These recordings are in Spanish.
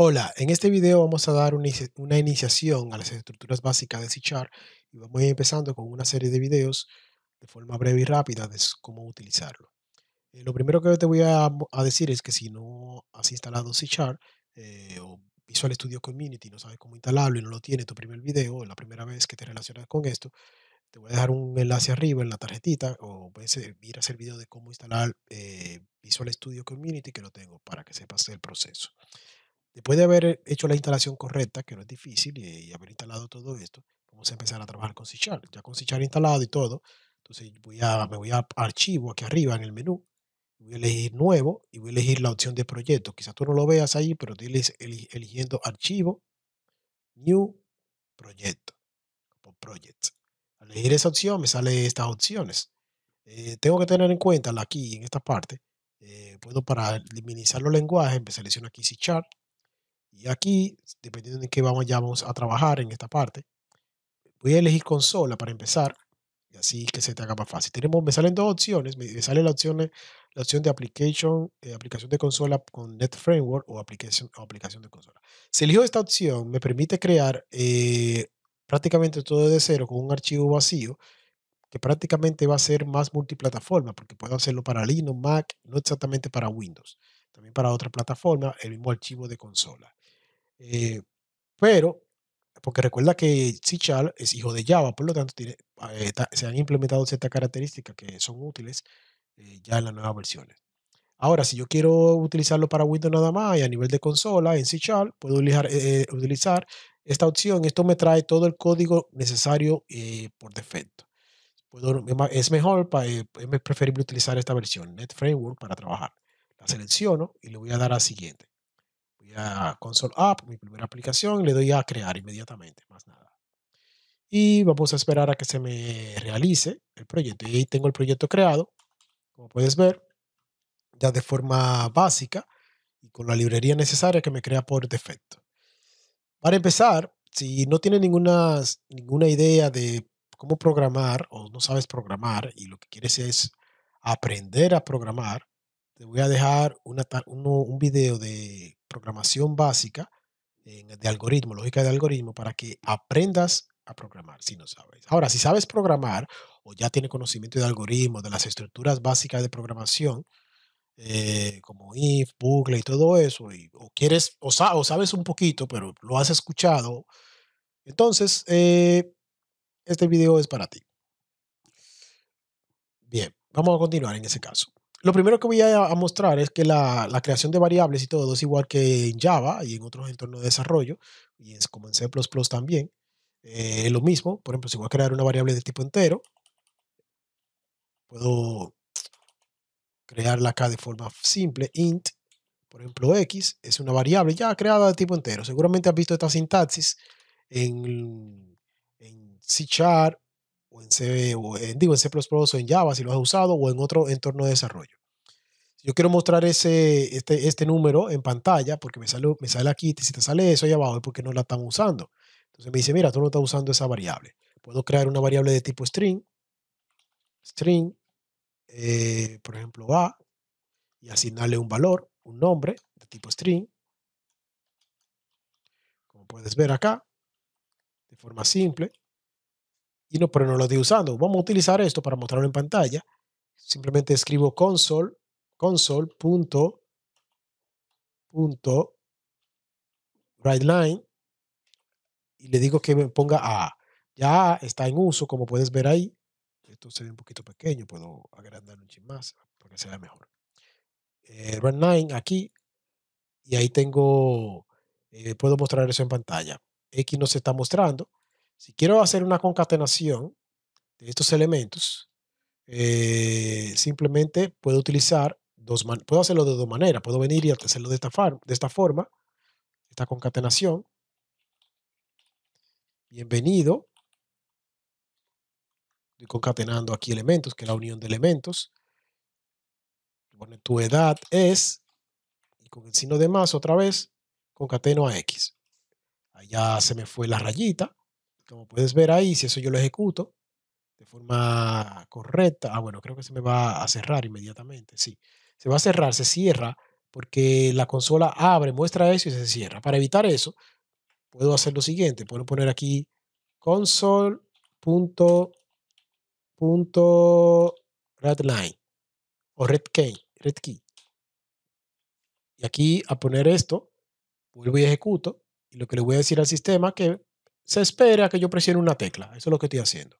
Hola, en este video vamos a dar una iniciación a las estructuras básicas de C y vamos a ir empezando con una serie de videos de forma breve y rápida de cómo utilizarlo. Eh, lo primero que te voy a, decir es que si no has instalado C eh, o Visual Studio Community, no sabes cómo instalarlo y no lo tiene tu primer video, la primera vez que te relacionas con esto, te voy a dejar un enlace arriba en la tarjetita o puedes eh, ir a hacer video de cómo instalar Visual Studio Community que lo tengo para que sepas el proceso. Después de haber hecho la instalación correcta, que no es difícil, eh, y, haber instalado todo esto, vamos a empezar a trabajar con c Ya con c instalado y todo, entonces voy me voy a archivo aquí arriba en el menú, voy a elegir nuevo y voy a elegir la opción de proyecto. Quizás tú no lo veas ahí, pero estoy eligiendo archivo, new, proyecto, project. Al elegir esa opción me salen estas opciones. Eh, tengo que tener en cuenta aquí en esta parte. Eh, puedo para minimizar los lenguajes, me selecciono aquí c y aquí, dependiendo de qué vamos, a trabajar en esta parte, voy a elegir consola para empezar. Y así que se te haga más fácil. Tenemos, me salen dos opciones. Me sale la opción, la opción de application, eh, aplicación de consola con Net Framework o aplicación, aplicación de consola. Si elijo esta opción, me permite crear eh, prácticamente todo de cero con un archivo vacío que prácticamente va a ser más multiplataforma, porque puedo hacerlo para Linux, Mac, no exactamente para Windows, también para otra plataforma, el mismo archivo de consola. Eh, pero, porque recuerda que C char es hijo de Java, por lo tanto, ah, eh, se han implementado ciertas características que son útiles eh, ya en las nuevas versiones. Ahora, si yo quiero utilizarlo para Windows nada más y a nivel de consola en C char puedo utilizar, utilizar esta opción. Esto me trae todo el código necesario por defecto. es mejor, es preferible utilizar esta versión, Net Framework, para trabajar. La selecciono y le voy a dar a siguiente console app, mi primera aplicación, le doy a crear inmediatamente, más nada. Y vamos a esperar a que se me realice el proyecto. Y ahí tengo el proyecto creado, como puedes ver, ya de forma básica y con la librería necesaria que me crea por defecto. Para empezar, si no tienes ninguna, ninguna idea de cómo programar o no sabes programar y lo que quieres es aprender a programar, te voy a dejar un, un video de programación básica de algoritmo, lógica de algoritmo, para que aprendas a programar si no sabes. Ahora, si sabes programar o ya tienes conocimiento de algoritmos, de las estructuras básicas de programación, eh, como if, bucle y todo eso, o quieres, o, sabes un poquito, pero lo has escuchado, entonces eh, este video es para ti. Bien, vamos a continuar en ese caso. Lo primero que voy a, mostrar es que la, creación de variables y todo es igual que en Java y en otros entornos de desarrollo, y es como en C++ también, eh, es lo mismo. Por ejemplo, si voy a crear una variable de tipo entero, puedo crearla acá de forma simple, int, por ejemplo, x es una variable ya creada de tipo entero. Seguramente has visto esta sintaxis en, en C chart en C, o en, digo, en C++ o en Java si lo has usado o en otro entorno de desarrollo. Yo quiero mostrar ese, este, este, número en pantalla porque me sale, me sale aquí, si te sale eso ahí abajo es porque no la están usando. Entonces me dice, mira, tú no estás usando esa variable. Puedo crear una variable de tipo string, string, eh, por ejemplo, va y asignarle un valor, un nombre de tipo string, como puedes ver acá, de forma simple y no, pero no lo estoy usando. Vamos a utilizar esto para mostrarlo en pantalla. Simplemente escribo console, console punto, punto, line y le digo que me ponga A. Ya está en uso, como puedes ver ahí. Esto se ve un poquito pequeño, puedo agrandarlo un más para que se mejor. Eh, aquí y ahí tengo, eh, puedo mostrar eso en pantalla. X no se está mostrando si quiero hacer una concatenación de estos elementos, eh, simplemente puedo utilizar dos puedo hacerlo de dos maneras. Puedo venir y hacerlo de esta, de esta forma, esta concatenación. Bienvenido. Estoy concatenando aquí elementos, que es la unión de elementos. tu edad es, y con el signo de más otra vez, concateno a X. Allá se me fue la rayita, como puedes ver ahí, si eso yo lo ejecuto de forma correcta, ah, bueno, creo que se me va a cerrar inmediatamente, sí. Se va a cerrar, se cierra, porque la consola abre, muestra eso y se cierra. Para evitar eso, puedo hacer lo siguiente, puedo poner aquí console punto, punto o red key, red key. Y aquí a poner esto, vuelvo y ejecuto. Y lo que le voy a decir al sistema que se espera que yo presione una tecla. Eso es lo que estoy haciendo.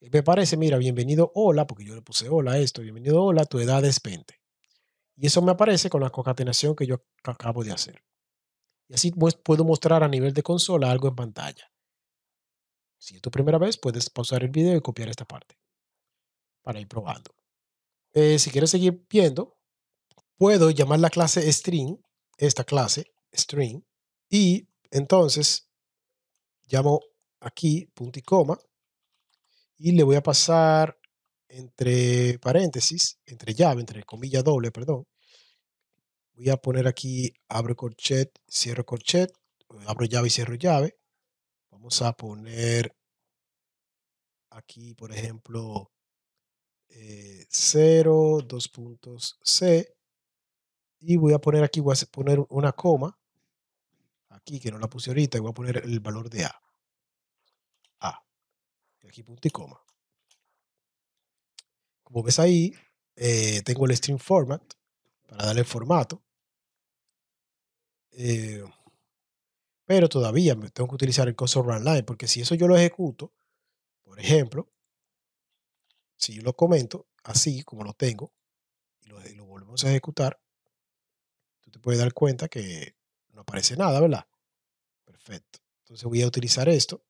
me parece, mira, bienvenido, hola, porque yo le puse hola a esto, bienvenido, hola, tu edad es 20. Y eso me aparece con la concatenación que yo acabo de hacer. Y así pues puedo mostrar a nivel de consola algo en pantalla. Si es tu primera vez, puedes pausar el video y copiar esta parte para ir probando. Eh, si quieres seguir viendo, puedo llamar la clase string, esta clase string, y entonces llamo aquí punto y coma y le voy a pasar entre paréntesis, entre llave, entre comilla doble, perdón. Voy a poner aquí abro corchet, cierro corchet, abro llave y cierro llave. Vamos a poner aquí, por ejemplo, 0, eh, 2 puntos C. Y voy a poner aquí, voy a poner una coma aquí, que no la puse ahorita, voy a poner el valor de A. A. Y aquí punto y coma. Como ves ahí, eh, tengo el string format para darle formato. Eh, pero todavía me tengo que utilizar el console run line, porque si eso yo lo ejecuto, por ejemplo, si yo lo comento así como lo tengo y lo volvemos a ejecutar, tú te puedes dar cuenta que no aparece nada, ¿verdad? Perfecto. Entonces voy a utilizar esto.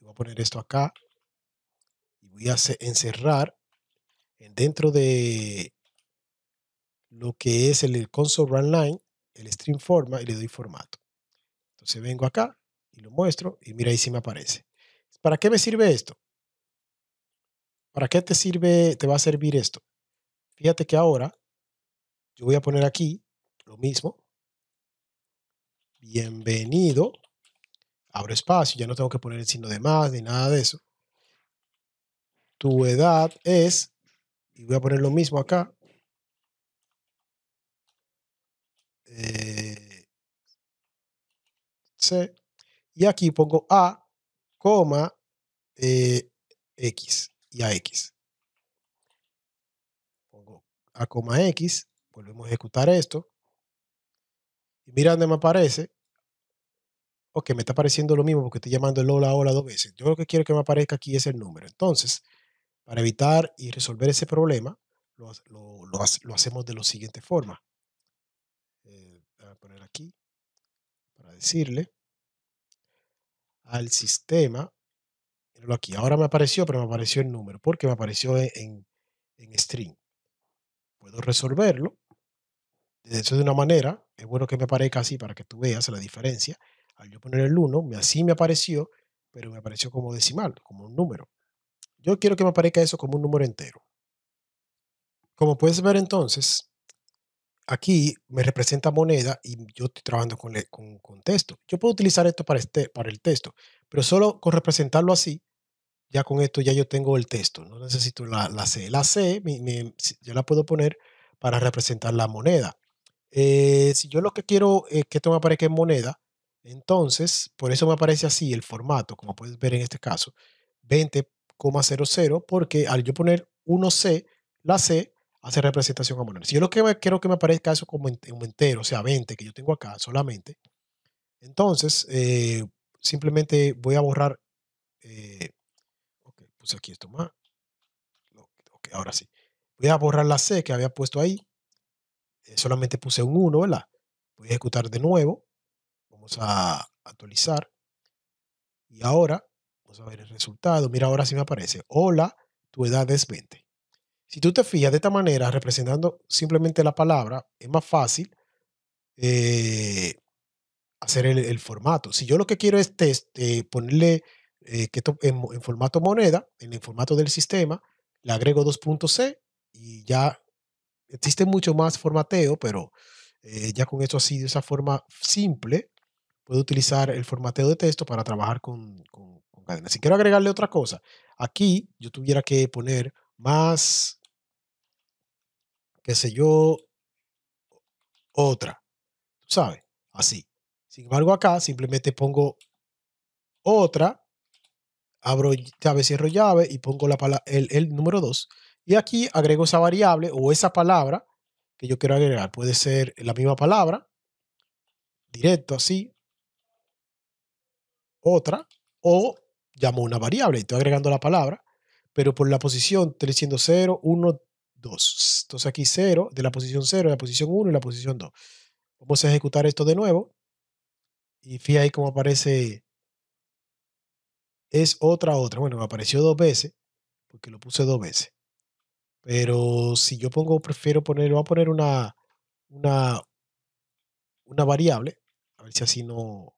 voy a poner esto acá. Y voy a encerrar dentro de lo que es el console run line, el stream forma y le doy formato. Entonces vengo acá y lo muestro y mira ahí sí me aparece. ¿Para qué me sirve esto? ¿Para qué te sirve, te va a servir esto? Fíjate que ahora yo voy a poner aquí lo mismo bienvenido, abro espacio, ya no tengo que poner el signo de más ni nada de eso. Tu edad es, y voy a poner lo mismo acá, eh, C, y aquí pongo A, coma, eh, X y a X. Pongo A, X, volvemos a ejecutar esto. Y dónde me aparece. Ok, me está apareciendo lo mismo porque estoy llamando el hola hola dos veces. Yo lo que quiero que me aparezca aquí es el número. Entonces, para evitar y resolver ese problema, lo, hacemos de la siguiente forma. Eh, voy a poner aquí para decirle al sistema, míralo aquí, ahora me apareció, pero me apareció el número, porque me apareció en string. Puedo resolverlo eso de una manera, es bueno que me aparezca así para que tú veas la diferencia. Al yo poner el 1, así me apareció, pero me apareció como decimal, como un número. Yo quiero que me aparezca eso como un número entero. Como puedes ver entonces, aquí me representa moneda y yo estoy trabajando con, con, texto. Yo puedo utilizar esto para, este, para el texto, pero solo con representarlo así, ya con esto ya yo tengo el texto, no necesito la, la C. La C yo la puedo poner para representar la moneda. Eh, si yo lo que quiero es que esto me aparezca en moneda, entonces, por eso me aparece así el formato, como puedes ver en este caso, 20,00, porque al yo poner 1C, la C hace representación a moneda. Si yo lo que quiero que me aparezca eso como entero, o sea, 20 que yo tengo acá solamente, entonces, eh, simplemente voy a borrar, eh, puse aquí esto más, ahora sí, voy a borrar la C que había puesto ahí, eh, solamente puse un 1, ¿verdad? Voy a ejecutar de nuevo. Vamos a actualizar. Y ahora, vamos a ver el resultado. Mira, ahora sí me aparece. Hola, tu edad es 20. Si tú te fijas de esta manera, representando simplemente la palabra, es más fácil eh, hacer el, formato. Si yo lo que quiero es eh, ponerle que en, formato moneda, en el formato del sistema, le agrego dos puntos y ya existe mucho más formateo, pero eh, ya con esto así, de esa forma simple, puedo utilizar el formateo de texto para trabajar con, cadenas. Si quiero agregarle otra cosa, aquí yo tuviera que poner más, qué sé yo, otra, ¿sabes? Así. Sin embargo, acá simplemente pongo otra, abro llave, cierro llave y pongo la, el, el número 2 y aquí agrego esa variable o esa palabra que yo quiero agregar. Puede ser la misma palabra, directo así, otra, o llamo una variable. Estoy agregando la palabra, pero por la posición estoy diciendo 0, 1, 2. Entonces aquí 0, de la posición 0, de la posición 1 y la posición 2. Vamos a ejecutar esto de nuevo. Y fíjate cómo aparece. Es otra, otra. Bueno, me apareció dos veces, porque lo puse dos veces. Pero si yo pongo, prefiero poner, voy a poner una, una, una variable, a ver si así no,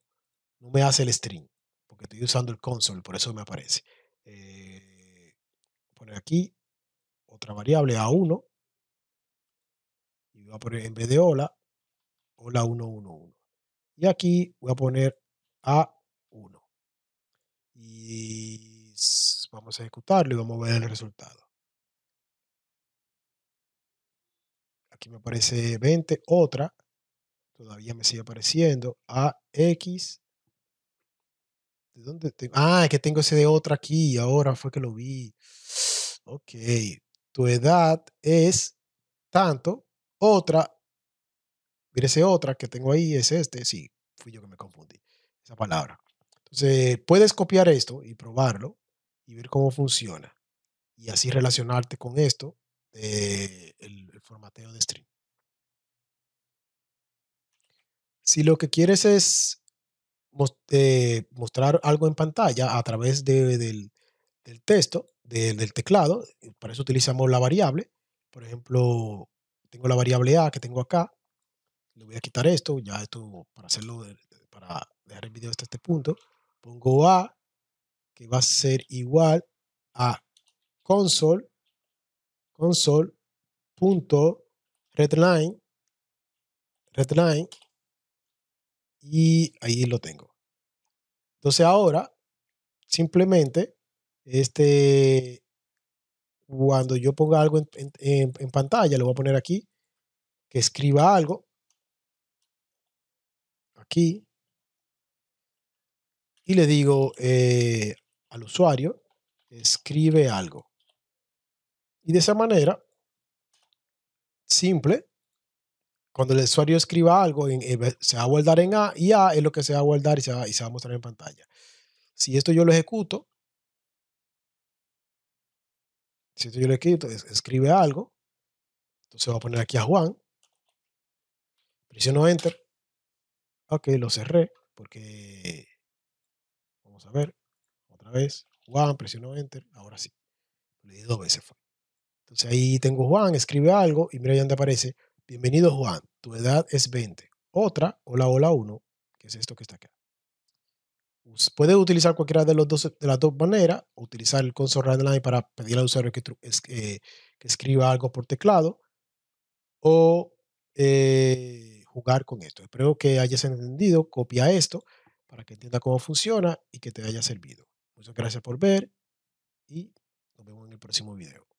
no me hace el string, porque estoy usando el console, por eso me aparece. a eh, poner aquí otra variable A1, y voy a poner en vez de hola, hola 111. Y aquí voy a poner A1. Y vamos a ejecutarlo y vamos a ver el resultado. aquí me aparece 20, otra, todavía me sigue apareciendo, AX. ¿De dónde tengo? Ah, es que tengo ese de otra aquí, ahora fue que lo vi. Ok, tu edad es tanto, otra, mire ese otra que tengo ahí, es este, sí, fui yo que me confundí, esa palabra. Entonces, puedes copiar esto y probarlo y ver cómo funciona. Y así relacionarte con esto el formateo de string. Si lo que quieres es eh, mostrar algo en pantalla a través del, texto, del teclado, eh, para eso utilizamos la variable. Por ejemplo, tengo la variable A que tengo acá. Le voy a quitar esto, ya esto para hacerlo, para dejar el video hasta este punto. Pongo A, que va a ser igual a console console.redline redline y ahí lo tengo. Entonces ahora simplemente este cuando yo ponga algo en, pantalla, lo voy a poner aquí, que escriba algo. Aquí. Y le digo eh, al usuario, escribe algo. Y de esa manera, simple, cuando el usuario escriba algo, eh, se va a guardar en A y A es lo que se va a guardar y se va, a mostrar en pantalla. Si esto yo lo ejecuto, si esto yo lo ejecuto, escribe algo, entonces va a poner aquí a Juan, presiono Enter, ok, lo cerré, porque, vamos a ver, otra vez, Juan, presiono Enter, ahora sí, le di dos veces fue. Entonces ahí tengo Juan, escribe algo y mira ya te aparece, bienvenido Juan, tu edad es 20. Otra, hola, hola 1, que es esto que está acá. Puedes utilizar cualquiera de, los dos, de las dos maneras, utilizar el console online para pedir al usuario que, eh, que escriba algo por teclado o eh, jugar con esto. Espero que hayas entendido, copia esto para que entienda cómo funciona y que te haya servido. Muchas gracias por ver y nos vemos en el próximo video.